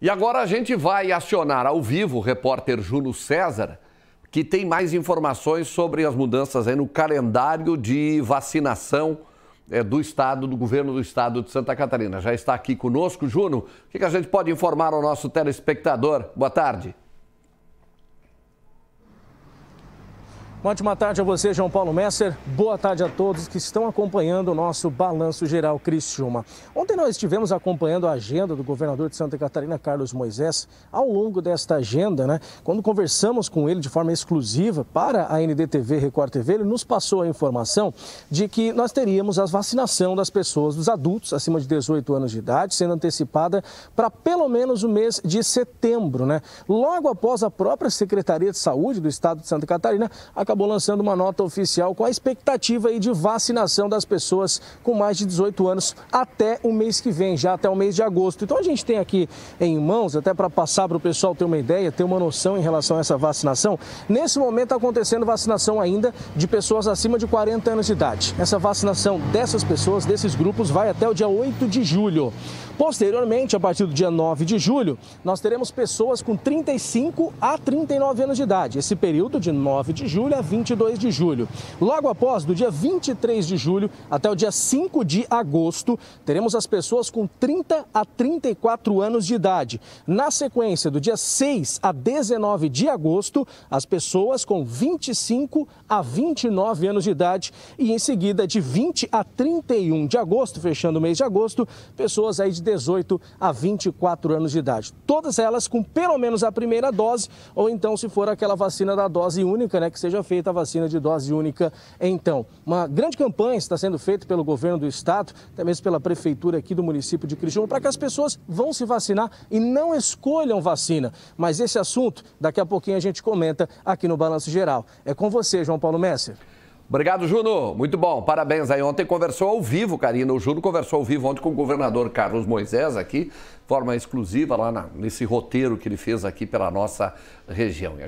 E agora a gente vai acionar ao vivo o repórter Júlio César, que tem mais informações sobre as mudanças aí no calendário de vacinação é, do Estado, do governo do Estado de Santa Catarina. Já está aqui conosco, Juno. O que, que a gente pode informar ao nosso telespectador? Boa tarde. Uma ótima tarde a você, João Paulo Messer. Boa tarde a todos que estão acompanhando o nosso Balanço Geral Criciúma. Ontem nós estivemos acompanhando a agenda do governador de Santa Catarina, Carlos Moisés. Ao longo desta agenda, né, quando conversamos com ele de forma exclusiva para a NDTV Record TV, ele nos passou a informação de que nós teríamos a vacinação das pessoas, dos adultos acima de 18 anos de idade, sendo antecipada para pelo menos o mês de setembro. Né? Logo após a própria Secretaria de Saúde do Estado de Santa Catarina, acabou acabou lançando uma nota oficial com a expectativa aí de vacinação das pessoas com mais de 18 anos até o mês que vem, já até o mês de agosto. Então a gente tem aqui em mãos, até para passar para o pessoal ter uma ideia, ter uma noção em relação a essa vacinação. Nesse momento está acontecendo vacinação ainda de pessoas acima de 40 anos de idade. Essa vacinação dessas pessoas, desses grupos, vai até o dia 8 de julho. Posteriormente, a partir do dia 9 de julho, nós teremos pessoas com 35 a 39 anos de idade. Esse período de 9 de julho dia 22 de julho. Logo após, do dia 23 de julho até o dia 5 de agosto, teremos as pessoas com 30 a 34 anos de idade. Na sequência, do dia 6 a 19 de agosto, as pessoas com 25 a 29 anos de idade. E em seguida, de 20 a 31 de agosto, fechando o mês de agosto, pessoas aí de 18 a 24 anos de idade. Todas elas com pelo menos a primeira dose, ou então, se for aquela vacina da dose única, né, que seja feita a vacina de dose única então. Uma grande campanha está sendo feita pelo governo do estado, até mesmo pela prefeitura aqui do município de Criciúma, para que as pessoas vão se vacinar e não escolham vacina. Mas esse assunto, daqui a pouquinho a gente comenta aqui no Balanço Geral. É com você, João Paulo Messer. Obrigado, Juno. Muito bom. Parabéns aí. Ontem conversou ao vivo, Karina. O Juno conversou ao vivo ontem com o governador Carlos Moisés aqui, forma exclusiva lá na, nesse roteiro que ele fez aqui pela nossa região.